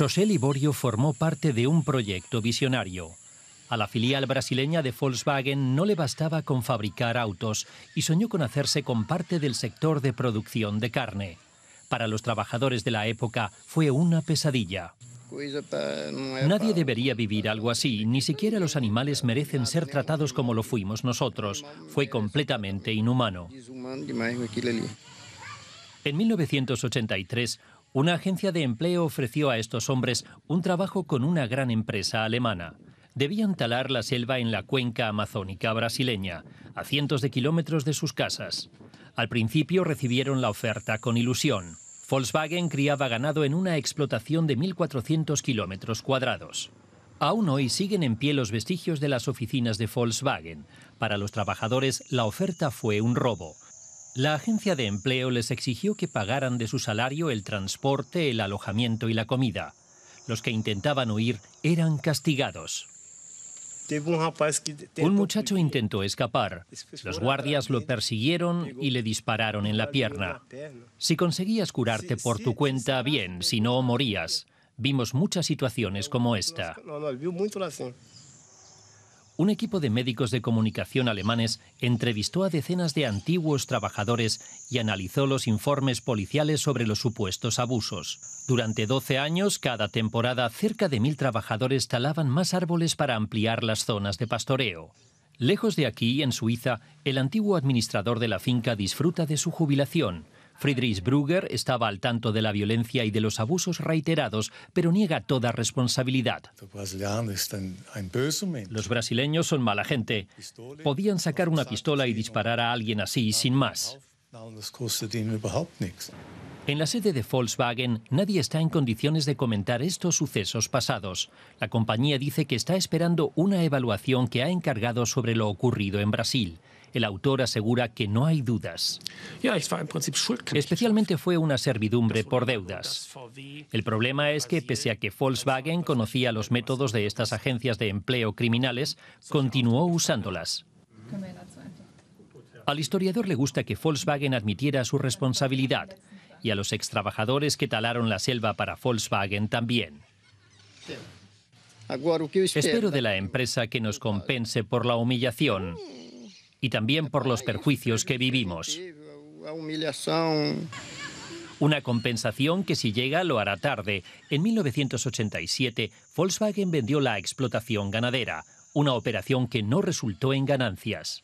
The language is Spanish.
José Liborio formó parte de un proyecto visionario. A la filial brasileña de Volkswagen no le bastaba con fabricar autos y soñó con hacerse con parte del sector de producción de carne. Para los trabajadores de la época fue una pesadilla. Nadie debería vivir algo así, ni siquiera los animales merecen ser tratados como lo fuimos nosotros. Fue completamente inhumano. En 1983, una agencia de empleo ofreció a estos hombres un trabajo con una gran empresa alemana. Debían talar la selva en la cuenca amazónica brasileña, a cientos de kilómetros de sus casas. Al principio recibieron la oferta con ilusión. Volkswagen criaba ganado en una explotación de 1.400 kilómetros cuadrados. Aún hoy siguen en pie los vestigios de las oficinas de Volkswagen. Para los trabajadores, la oferta fue un robo la agencia de empleo les exigió que pagaran de su salario el transporte, el alojamiento y la comida. Los que intentaban huir eran castigados. Un muchacho intentó escapar. Los guardias lo persiguieron y le dispararon en la pierna. Si conseguías curarte por tu cuenta, bien, si no, morías. Vimos muchas situaciones como esta un equipo de médicos de comunicación alemanes entrevistó a decenas de antiguos trabajadores y analizó los informes policiales sobre los supuestos abusos. Durante 12 años, cada temporada, cerca de mil trabajadores talaban más árboles para ampliar las zonas de pastoreo. Lejos de aquí, en Suiza, el antiguo administrador de la finca disfruta de su jubilación. Friedrich Brueger estaba al tanto de la violencia y de los abusos reiterados, pero niega toda responsabilidad. Los brasileños son mala gente. Podían sacar una pistola y disparar a alguien así sin más. En la sede de Volkswagen nadie está en condiciones de comentar estos sucesos pasados. La compañía dice que está esperando una evaluación que ha encargado sobre lo ocurrido en Brasil. El autor asegura que no hay dudas. Especialmente fue una servidumbre por deudas. El problema es que, pese a que Volkswagen conocía los métodos de estas agencias de empleo criminales, continuó usándolas. Al historiador le gusta que Volkswagen admitiera su responsabilidad y a los extrabajadores que talaron la selva para Volkswagen también. Espero de la empresa que nos compense por la humillación y también por los perjuicios que vivimos. Una compensación que si llega lo hará tarde. En 1987, Volkswagen vendió la explotación ganadera, una operación que no resultó en ganancias.